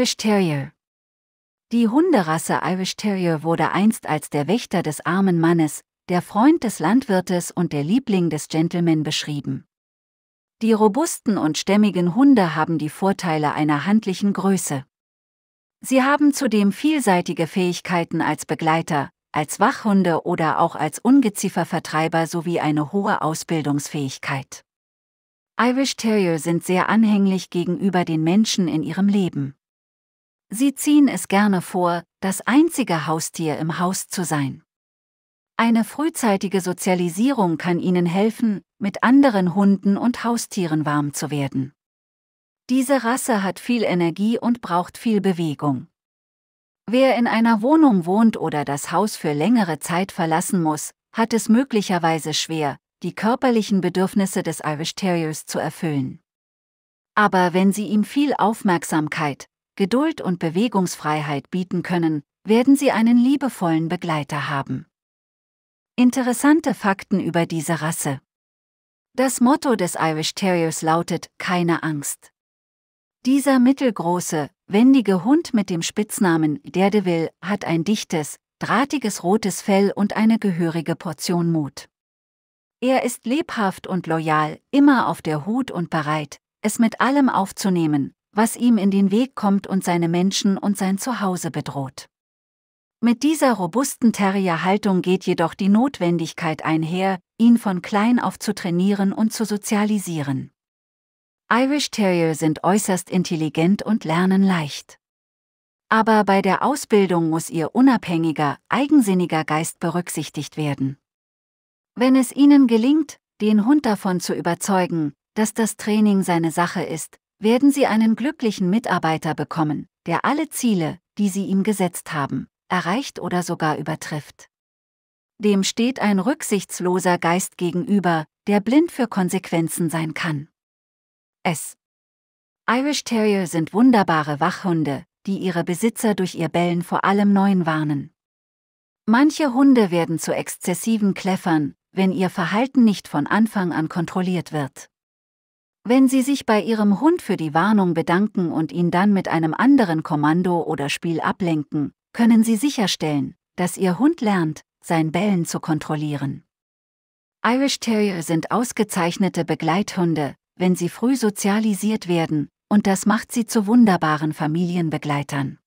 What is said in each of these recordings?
Irish Terrier Die Hunderasse Irish Terrier wurde einst als der Wächter des armen Mannes, der Freund des Landwirtes und der Liebling des Gentleman beschrieben. Die robusten und stämmigen Hunde haben die Vorteile einer handlichen Größe. Sie haben zudem vielseitige Fähigkeiten als Begleiter, als Wachhunde oder auch als Ungeziefervertreiber sowie eine hohe Ausbildungsfähigkeit. Irish Terrier sind sehr anhänglich gegenüber den Menschen in ihrem Leben. Sie ziehen es gerne vor, das einzige Haustier im Haus zu sein. Eine frühzeitige Sozialisierung kann ihnen helfen, mit anderen Hunden und Haustieren warm zu werden. Diese Rasse hat viel Energie und braucht viel Bewegung. Wer in einer Wohnung wohnt oder das Haus für längere Zeit verlassen muss, hat es möglicherweise schwer, die körperlichen Bedürfnisse des Irish Terriers zu erfüllen. Aber wenn sie ihm viel Aufmerksamkeit, Geduld und Bewegungsfreiheit bieten können, werden Sie einen liebevollen Begleiter haben. Interessante Fakten über diese Rasse. Das Motto des Irish Terriers lautet Keine Angst. Dieser mittelgroße, wendige Hund mit dem Spitznamen Daredevil hat ein dichtes, drahtiges rotes Fell und eine gehörige Portion Mut. Er ist lebhaft und loyal, immer auf der Hut und bereit, es mit allem aufzunehmen, was ihm in den Weg kommt und seine Menschen und sein Zuhause bedroht. Mit dieser robusten Terrierhaltung geht jedoch die Notwendigkeit einher, ihn von klein auf zu trainieren und zu sozialisieren. Irish Terrier sind äußerst intelligent und lernen leicht. Aber bei der Ausbildung muss ihr unabhängiger, eigensinniger Geist berücksichtigt werden. Wenn es ihnen gelingt, den Hund davon zu überzeugen, dass das Training seine Sache ist, werden Sie einen glücklichen Mitarbeiter bekommen, der alle Ziele, die Sie ihm gesetzt haben, erreicht oder sogar übertrifft. Dem steht ein rücksichtsloser Geist gegenüber, der blind für Konsequenzen sein kann. S. Irish Terrier sind wunderbare Wachhunde, die ihre Besitzer durch ihr Bellen vor allem Neuen warnen. Manche Hunde werden zu exzessiven Kläffern, wenn ihr Verhalten nicht von Anfang an kontrolliert wird. Wenn Sie sich bei Ihrem Hund für die Warnung bedanken und ihn dann mit einem anderen Kommando oder Spiel ablenken, können Sie sicherstellen, dass Ihr Hund lernt, sein Bellen zu kontrollieren. Irish Terrier sind ausgezeichnete Begleithunde, wenn sie früh sozialisiert werden, und das macht sie zu wunderbaren Familienbegleitern.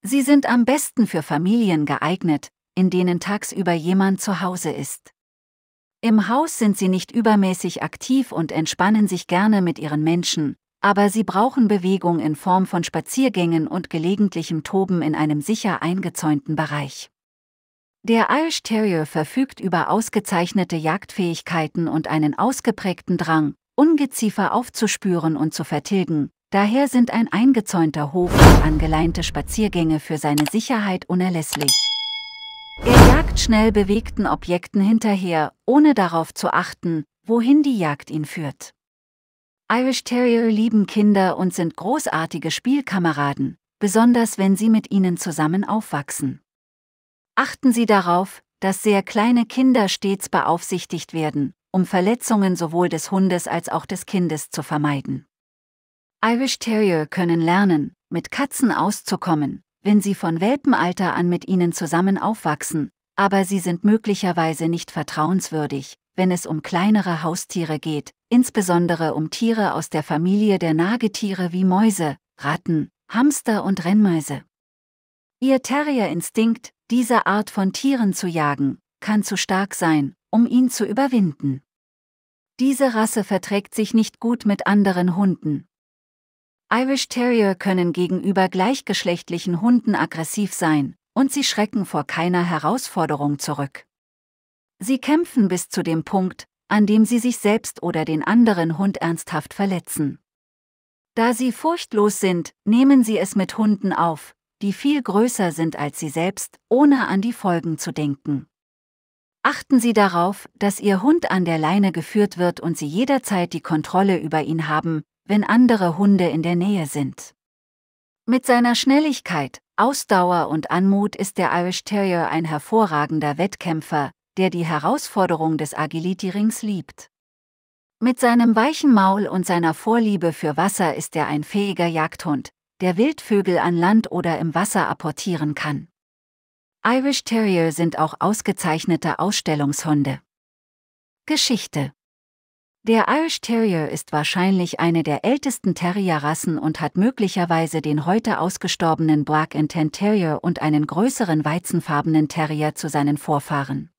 Sie sind am besten für Familien geeignet, in denen tagsüber jemand zu Hause ist. Im Haus sind sie nicht übermäßig aktiv und entspannen sich gerne mit ihren Menschen, aber sie brauchen Bewegung in Form von Spaziergängen und gelegentlichem Toben in einem sicher eingezäunten Bereich. Der Irish Terrier verfügt über ausgezeichnete Jagdfähigkeiten und einen ausgeprägten Drang, Ungeziefer aufzuspüren und zu vertilgen, daher sind ein eingezäunter Hof und angeleinte Spaziergänge für seine Sicherheit unerlässlich. Er jagt schnell bewegten Objekten hinterher, ohne darauf zu achten, wohin die Jagd ihn führt. Irish Terrier lieben Kinder und sind großartige Spielkameraden, besonders wenn sie mit ihnen zusammen aufwachsen. Achten Sie darauf, dass sehr kleine Kinder stets beaufsichtigt werden, um Verletzungen sowohl des Hundes als auch des Kindes zu vermeiden. Irish Terrier können lernen, mit Katzen auszukommen, wenn sie von Welpenalter an mit ihnen zusammen aufwachsen, aber sie sind möglicherweise nicht vertrauenswürdig, wenn es um kleinere Haustiere geht, insbesondere um Tiere aus der Familie der Nagetiere wie Mäuse, Ratten, Hamster und Rennmäuse. Ihr Terrierinstinkt, diese Art von Tieren zu jagen, kann zu stark sein, um ihn zu überwinden. Diese Rasse verträgt sich nicht gut mit anderen Hunden, Irish Terrier können gegenüber gleichgeschlechtlichen Hunden aggressiv sein, und sie schrecken vor keiner Herausforderung zurück. Sie kämpfen bis zu dem Punkt, an dem sie sich selbst oder den anderen Hund ernsthaft verletzen. Da sie furchtlos sind, nehmen sie es mit Hunden auf, die viel größer sind als sie selbst, ohne an die Folgen zu denken. Achten Sie darauf, dass Ihr Hund an der Leine geführt wird und Sie jederzeit die Kontrolle über ihn haben, wenn andere Hunde in der Nähe sind. Mit seiner Schnelligkeit, Ausdauer und Anmut ist der Irish Terrier ein hervorragender Wettkämpfer, der die Herausforderung des Agility-Rings liebt. Mit seinem weichen Maul und seiner Vorliebe für Wasser ist er ein fähiger Jagdhund, der Wildvögel an Land oder im Wasser apportieren kann. Irish Terrier sind auch ausgezeichnete Ausstellungshunde. Geschichte der Irish Terrier ist wahrscheinlich eine der ältesten Terrierrassen und hat möglicherweise den heute ausgestorbenen Black and Tan Terrier und einen größeren weizenfarbenen Terrier zu seinen Vorfahren.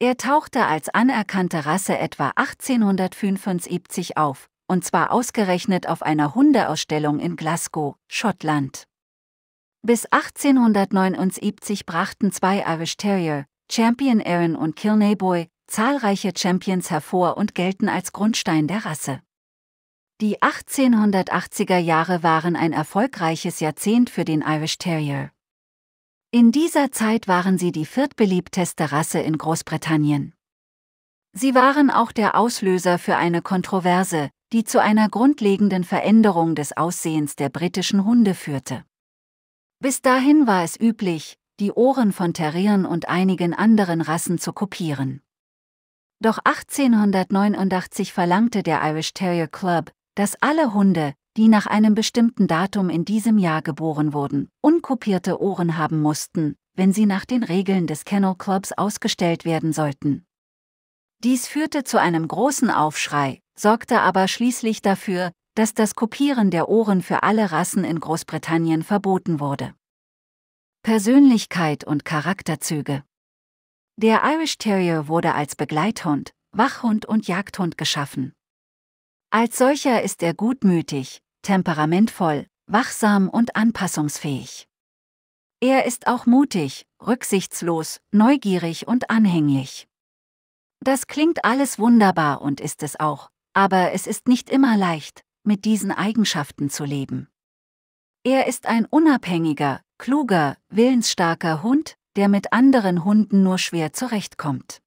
Er tauchte als anerkannte Rasse etwa 1875 auf, und zwar ausgerechnet auf einer Hundeausstellung in Glasgow, Schottland. Bis 1879 brachten zwei Irish Terrier, Champion Aaron und Kilnayboy, zahlreiche Champions hervor und gelten als Grundstein der Rasse. Die 1880er Jahre waren ein erfolgreiches Jahrzehnt für den Irish Terrier. In dieser Zeit waren sie die viertbeliebteste Rasse in Großbritannien. Sie waren auch der Auslöser für eine Kontroverse, die zu einer grundlegenden Veränderung des Aussehens der britischen Hunde führte. Bis dahin war es üblich, die Ohren von Terrieren und einigen anderen Rassen zu kopieren. Doch 1889 verlangte der Irish Terrier Club, dass alle Hunde, die nach einem bestimmten Datum in diesem Jahr geboren wurden, unkopierte Ohren haben mussten, wenn sie nach den Regeln des Kennel Clubs ausgestellt werden sollten. Dies führte zu einem großen Aufschrei, sorgte aber schließlich dafür, dass das Kopieren der Ohren für alle Rassen in Großbritannien verboten wurde. Persönlichkeit und Charakterzüge der Irish Terrier wurde als Begleithund, Wachhund und Jagdhund geschaffen. Als solcher ist er gutmütig, temperamentvoll, wachsam und anpassungsfähig. Er ist auch mutig, rücksichtslos, neugierig und anhänglich. Das klingt alles wunderbar und ist es auch, aber es ist nicht immer leicht, mit diesen Eigenschaften zu leben. Er ist ein unabhängiger, kluger, willensstarker Hund, der mit anderen Hunden nur schwer zurechtkommt.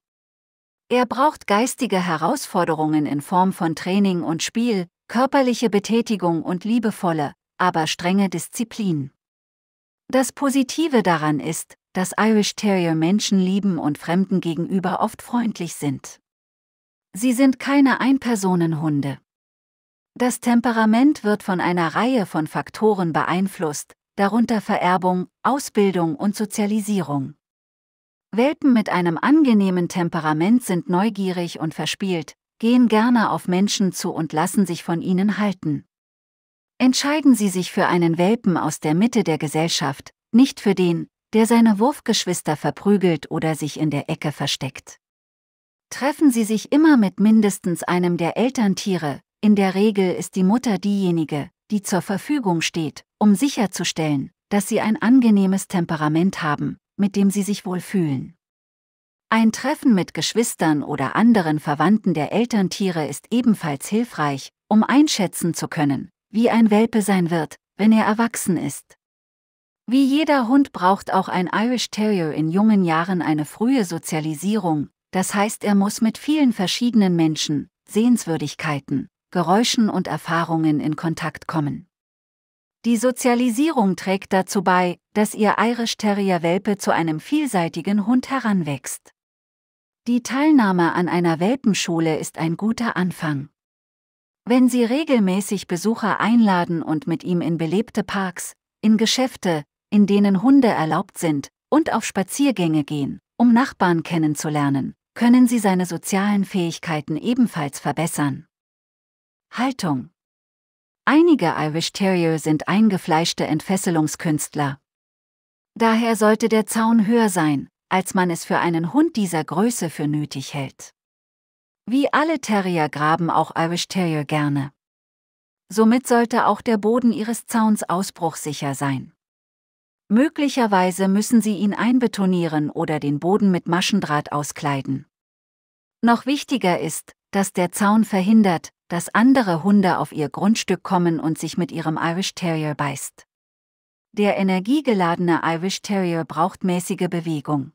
Er braucht geistige Herausforderungen in Form von Training und Spiel, körperliche Betätigung und liebevolle, aber strenge Disziplin. Das Positive daran ist, dass Irish Terrier Menschen lieben und Fremden gegenüber oft freundlich sind. Sie sind keine Einpersonenhunde. Das Temperament wird von einer Reihe von Faktoren beeinflusst, darunter Vererbung, Ausbildung und Sozialisierung. Welpen mit einem angenehmen Temperament sind neugierig und verspielt, gehen gerne auf Menschen zu und lassen sich von ihnen halten. Entscheiden Sie sich für einen Welpen aus der Mitte der Gesellschaft, nicht für den, der seine Wurfgeschwister verprügelt oder sich in der Ecke versteckt. Treffen Sie sich immer mit mindestens einem der Elterntiere, in der Regel ist die Mutter diejenige, die zur Verfügung steht, um sicherzustellen, dass sie ein angenehmes Temperament haben, mit dem sie sich wohlfühlen. Ein Treffen mit Geschwistern oder anderen Verwandten der Elterntiere ist ebenfalls hilfreich, um einschätzen zu können, wie ein Welpe sein wird, wenn er erwachsen ist. Wie jeder Hund braucht auch ein Irish Terrier in jungen Jahren eine frühe Sozialisierung, das heißt er muss mit vielen verschiedenen Menschen, Sehenswürdigkeiten, Geräuschen und Erfahrungen in Kontakt kommen. Die Sozialisierung trägt dazu bei, dass ihr Irish Terrier Welpe zu einem vielseitigen Hund heranwächst. Die Teilnahme an einer Welpenschule ist ein guter Anfang. Wenn Sie regelmäßig Besucher einladen und mit ihm in belebte Parks, in Geschäfte, in denen Hunde erlaubt sind, und auf Spaziergänge gehen, um Nachbarn kennenzulernen, können Sie seine sozialen Fähigkeiten ebenfalls verbessern. Haltung. Einige Irish Terrier sind eingefleischte Entfesselungskünstler. Daher sollte der Zaun höher sein, als man es für einen Hund dieser Größe für nötig hält. Wie alle Terrier graben auch Irish Terrier gerne. Somit sollte auch der Boden ihres Zauns ausbruchsicher sein. Möglicherweise müssen sie ihn einbetonieren oder den Boden mit Maschendraht auskleiden. Noch wichtiger ist, dass der Zaun verhindert, dass andere Hunde auf ihr Grundstück kommen und sich mit ihrem Irish Terrier beißt. Der energiegeladene Irish Terrier braucht mäßige Bewegung.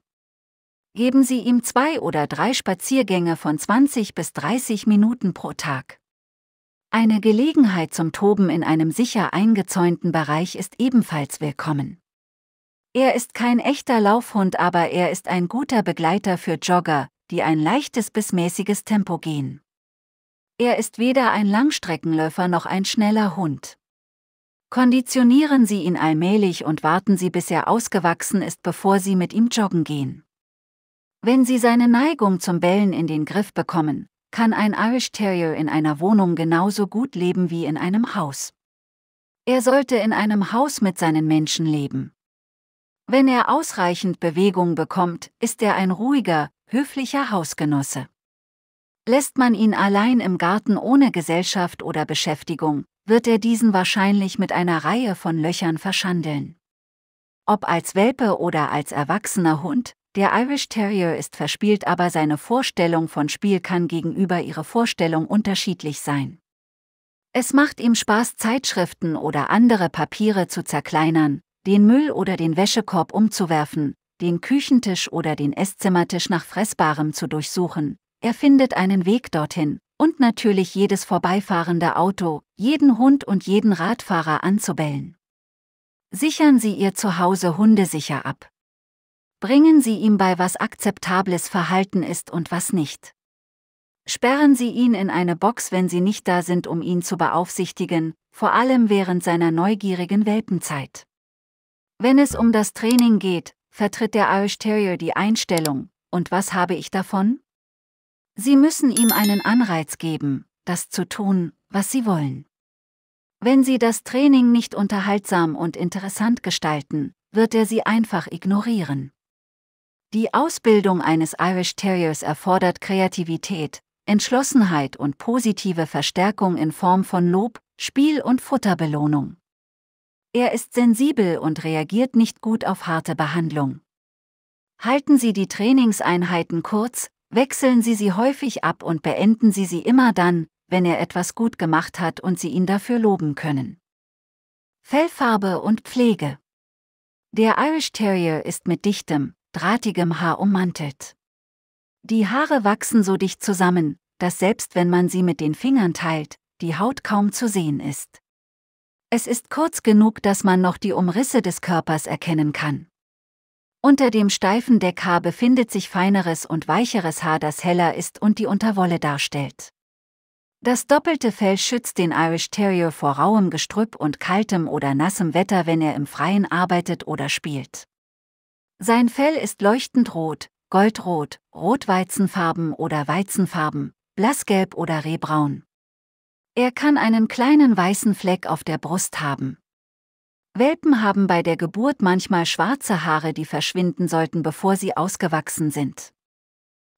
Geben Sie ihm zwei oder drei Spaziergänge von 20 bis 30 Minuten pro Tag. Eine Gelegenheit zum Toben in einem sicher eingezäunten Bereich ist ebenfalls willkommen. Er ist kein echter Laufhund, aber er ist ein guter Begleiter für Jogger, die ein leichtes bis mäßiges Tempo gehen. Er ist weder ein Langstreckenläufer noch ein schneller Hund. Konditionieren Sie ihn allmählich und warten Sie, bis er ausgewachsen ist, bevor Sie mit ihm joggen gehen. Wenn Sie seine Neigung zum Bellen in den Griff bekommen, kann ein Irish Terrier in einer Wohnung genauso gut leben wie in einem Haus. Er sollte in einem Haus mit seinen Menschen leben. Wenn er ausreichend Bewegung bekommt, ist er ein ruhiger, höflicher Hausgenosse. Lässt man ihn allein im Garten ohne Gesellschaft oder Beschäftigung, wird er diesen wahrscheinlich mit einer Reihe von Löchern verschandeln. Ob als Welpe oder als erwachsener Hund, der Irish Terrier ist verspielt, aber seine Vorstellung von Spiel kann gegenüber ihrer Vorstellung unterschiedlich sein. Es macht ihm Spaß, Zeitschriften oder andere Papiere zu zerkleinern, den Müll oder den Wäschekorb umzuwerfen, den Küchentisch oder den Esszimmertisch nach Fressbarem zu durchsuchen, er findet einen Weg dorthin und natürlich jedes vorbeifahrende Auto, jeden Hund und jeden Radfahrer anzubellen. Sichern Sie Ihr Zuhause hundesicher ab. Bringen Sie ihm bei, was akzeptables Verhalten ist und was nicht. Sperren Sie ihn in eine Box, wenn Sie nicht da sind, um ihn zu beaufsichtigen, vor allem während seiner neugierigen Welpenzeit. Wenn es um das Training geht, vertritt der Irish Terrier die Einstellung, und was habe ich davon? Sie müssen ihm einen Anreiz geben, das zu tun, was Sie wollen. Wenn Sie das Training nicht unterhaltsam und interessant gestalten, wird er Sie einfach ignorieren. Die Ausbildung eines Irish Terriers erfordert Kreativität, Entschlossenheit und positive Verstärkung in Form von Lob, Spiel und Futterbelohnung. Er ist sensibel und reagiert nicht gut auf harte Behandlung. Halten Sie die Trainingseinheiten kurz, Wechseln Sie sie häufig ab und beenden Sie sie immer dann, wenn er etwas gut gemacht hat und Sie ihn dafür loben können. Fellfarbe und Pflege Der Irish Terrier ist mit dichtem, drahtigem Haar ummantelt. Die Haare wachsen so dicht zusammen, dass selbst wenn man sie mit den Fingern teilt, die Haut kaum zu sehen ist. Es ist kurz genug, dass man noch die Umrisse des Körpers erkennen kann. Unter dem steifen Deckhaar befindet sich feineres und weicheres Haar, das heller ist und die Unterwolle darstellt. Das doppelte Fell schützt den Irish Terrier vor rauem Gestrüpp und kaltem oder nassem Wetter, wenn er im Freien arbeitet oder spielt. Sein Fell ist leuchtend rot, goldrot, rotweizenfarben oder weizenfarben, blassgelb oder rehbraun. Er kann einen kleinen weißen Fleck auf der Brust haben. Welpen haben bei der Geburt manchmal schwarze Haare, die verschwinden sollten, bevor sie ausgewachsen sind.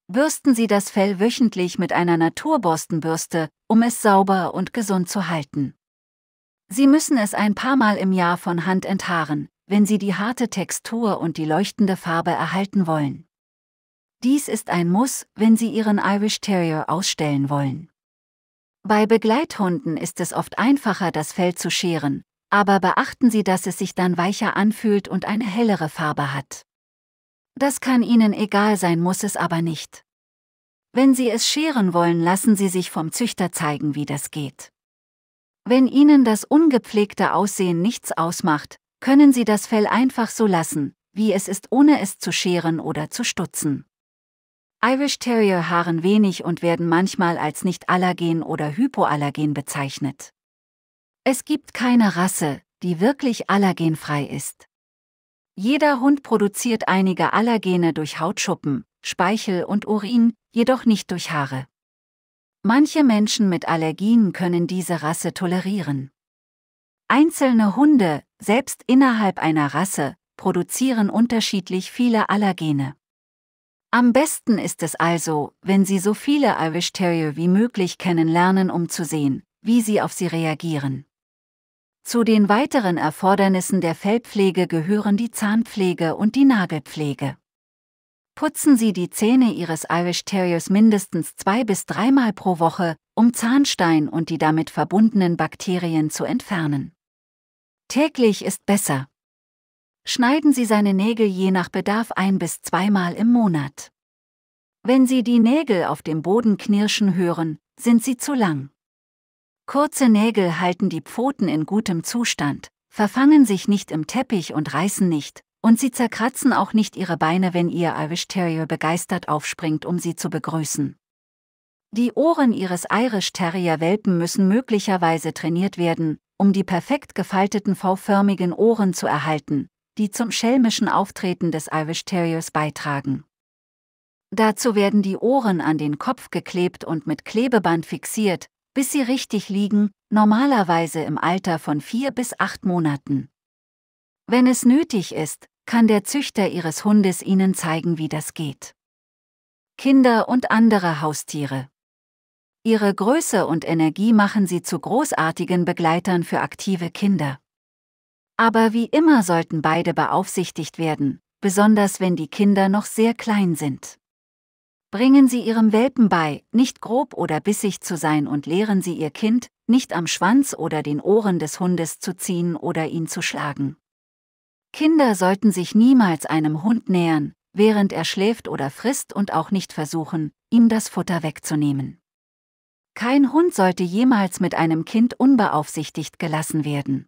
Bürsten Sie das Fell wöchentlich mit einer Naturborstenbürste, um es sauber und gesund zu halten. Sie müssen es ein paar Mal im Jahr von Hand enthaaren, wenn Sie die harte Textur und die leuchtende Farbe erhalten wollen. Dies ist ein Muss, wenn Sie Ihren Irish Terrier ausstellen wollen. Bei Begleithunden ist es oft einfacher, das Fell zu scheren, aber beachten Sie, dass es sich dann weicher anfühlt und eine hellere Farbe hat. Das kann Ihnen egal sein, muss es aber nicht. Wenn Sie es scheren wollen, lassen Sie sich vom Züchter zeigen, wie das geht. Wenn Ihnen das ungepflegte Aussehen nichts ausmacht, können Sie das Fell einfach so lassen, wie es ist, ohne es zu scheren oder zu stutzen. Irish Terrier haaren wenig und werden manchmal als nicht allergen oder hypoallergen bezeichnet. Es gibt keine Rasse, die wirklich allergenfrei ist. Jeder Hund produziert einige Allergene durch Hautschuppen, Speichel und Urin, jedoch nicht durch Haare. Manche Menschen mit Allergien können diese Rasse tolerieren. Einzelne Hunde, selbst innerhalb einer Rasse, produzieren unterschiedlich viele Allergene. Am besten ist es also, wenn Sie so viele Irish Terrier wie möglich kennenlernen, um zu sehen, wie sie auf sie reagieren. Zu den weiteren Erfordernissen der Fellpflege gehören die Zahnpflege und die Nagelpflege. Putzen Sie die Zähne Ihres Irish Terriers mindestens zwei bis dreimal pro Woche, um Zahnstein und die damit verbundenen Bakterien zu entfernen. Täglich ist besser. Schneiden Sie seine Nägel je nach Bedarf ein bis zweimal im Monat. Wenn Sie die Nägel auf dem Boden knirschen hören, sind sie zu lang. Kurze Nägel halten die Pfoten in gutem Zustand, verfangen sich nicht im Teppich und reißen nicht, und sie zerkratzen auch nicht ihre Beine, wenn ihr Irish Terrier begeistert aufspringt, um sie zu begrüßen. Die Ohren ihres Irish Terrier Welpen müssen möglicherweise trainiert werden, um die perfekt gefalteten V-förmigen Ohren zu erhalten, die zum schelmischen Auftreten des Irish Terriers beitragen. Dazu werden die Ohren an den Kopf geklebt und mit Klebeband fixiert, bis sie richtig liegen, normalerweise im Alter von vier bis acht Monaten. Wenn es nötig ist, kann der Züchter ihres Hundes ihnen zeigen, wie das geht. Kinder und andere Haustiere. Ihre Größe und Energie machen sie zu großartigen Begleitern für aktive Kinder. Aber wie immer sollten beide beaufsichtigt werden, besonders wenn die Kinder noch sehr klein sind. Bringen Sie Ihrem Welpen bei, nicht grob oder bissig zu sein und lehren Sie Ihr Kind, nicht am Schwanz oder den Ohren des Hundes zu ziehen oder ihn zu schlagen. Kinder sollten sich niemals einem Hund nähern, während er schläft oder frisst und auch nicht versuchen, ihm das Futter wegzunehmen. Kein Hund sollte jemals mit einem Kind unbeaufsichtigt gelassen werden.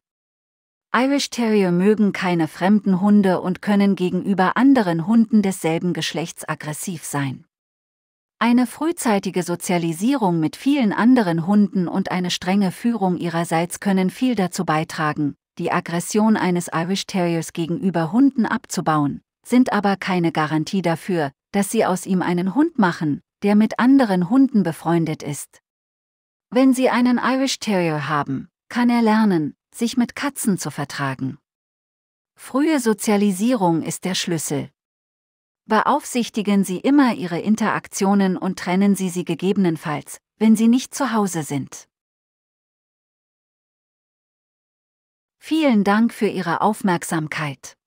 Irish Terrier mögen keine fremden Hunde und können gegenüber anderen Hunden desselben Geschlechts aggressiv sein. Eine frühzeitige Sozialisierung mit vielen anderen Hunden und eine strenge Führung ihrerseits können viel dazu beitragen, die Aggression eines Irish Terriers gegenüber Hunden abzubauen, sind aber keine Garantie dafür, dass sie aus ihm einen Hund machen, der mit anderen Hunden befreundet ist. Wenn Sie einen Irish Terrier haben, kann er lernen, sich mit Katzen zu vertragen. Frühe Sozialisierung ist der Schlüssel. Beaufsichtigen Sie immer Ihre Interaktionen und trennen Sie sie gegebenenfalls, wenn Sie nicht zu Hause sind. Vielen Dank für Ihre Aufmerksamkeit.